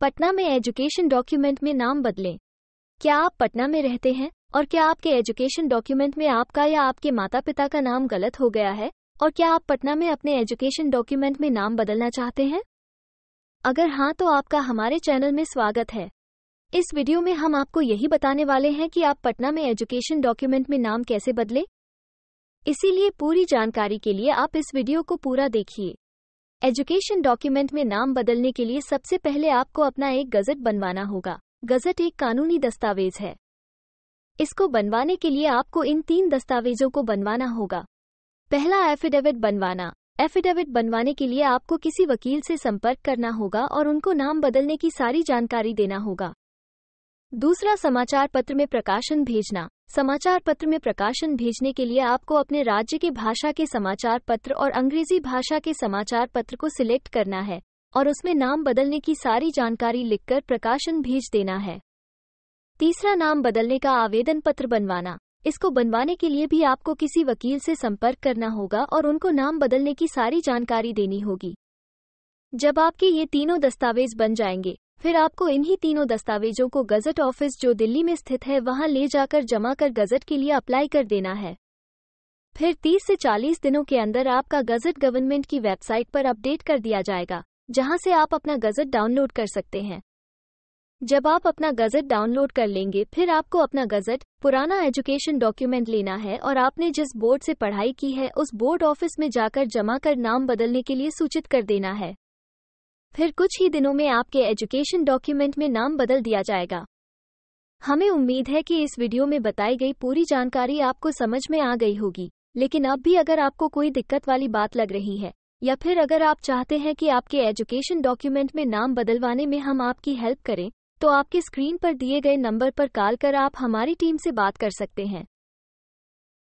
पटना में education document में नाम बदलें क्या आप पटना में रहते हैं और क्या आपके एजुकेशन डॉक्यूमेंट में आपका या आपके माता पिता का नाम गलत हो गया है और क्या आप पटना में अपने एजुकेशन डॉक्यूमेंट में नाम बदलना चाहते हैं अगर हाँ तो आपका हमारे चैनल में स्वागत है इस वीडियो में हम आपको यही बताने वाले हैं कि आप पटना में एजुकेशन डॉक्यूमेंट में नाम कैसे बदले इसीलिए पूरी जानकारी के लिए आप इस वीडियो को पूरा देखिए एजुकेशन डॉक्यूमेंट में नाम बदलने के लिए सबसे पहले आपको अपना एक गजट बनवाना होगा गजट एक कानूनी दस्तावेज है इसको बनवाने के लिए आपको इन तीन दस्तावेजों को बनवाना होगा पहला एफिडेविट बनवाना एफिडेविट बनवाने के लिए आपको किसी वकील से संपर्क करना होगा और उनको नाम बदलने की सारी जानकारी देना होगा दूसरा समाचार पत्र में प्रकाशन भेजना समाचार पत्र में प्रकाशन भेजने के लिए आपको अपने राज्य की भाषा के समाचार पत्र और अंग्रेजी भाषा के समाचार पत्र को सिलेक्ट करना है और उसमें नाम बदलने की सारी जानकारी लिखकर प्रकाशन भेज देना है तीसरा नाम बदलने का आवेदन पत्र बनवाना इसको बनवाने के लिए भी आपको किसी वकील से संपर्क करना होगा और उनको नाम बदलने की सारी जानकारी देनी होगी जब आपके ये तीनों दस्तावेज बन जाएंगे फिर आपको इन्हीं तीनों दस्तावेजों को गजट ऑफिस जो दिल्ली में स्थित है वहां ले जाकर जमा कर गजट के लिए अप्लाई कर देना है फिर 30 से 40 दिनों के अंदर आपका गजट गवर्नमेंट की वेबसाइट पर अपडेट कर दिया जाएगा जहां से आप अपना गजट डाउनलोड कर सकते हैं जब आप अपना गजट डाउनलोड कर लेंगे फिर आपको अपना गजट पुराना एजुकेशन डॉक्यूमेंट लेना है और आपने जिस बोर्ड से पढ़ाई की है उस बोर्ड ऑफिस में जाकर जमा कर नाम बदलने के लिए सूचित कर देना है फिर कुछ ही दिनों में आपके एजुकेशन डॉक्यूमेंट में नाम बदल दिया जाएगा हमें उम्मीद है कि इस वीडियो में बताई गई पूरी जानकारी आपको समझ में आ गई होगी लेकिन अब भी अगर आपको कोई दिक्कत वाली बात लग रही है या फिर अगर आप चाहते हैं कि आपके एजुकेशन डॉक्यूमेंट में नाम बदलवाने में हम आपकी हेल्प करें तो आपके स्क्रीन पर दिए गए नंबर पर कॉल कर आप हमारी टीम से बात कर सकते हैं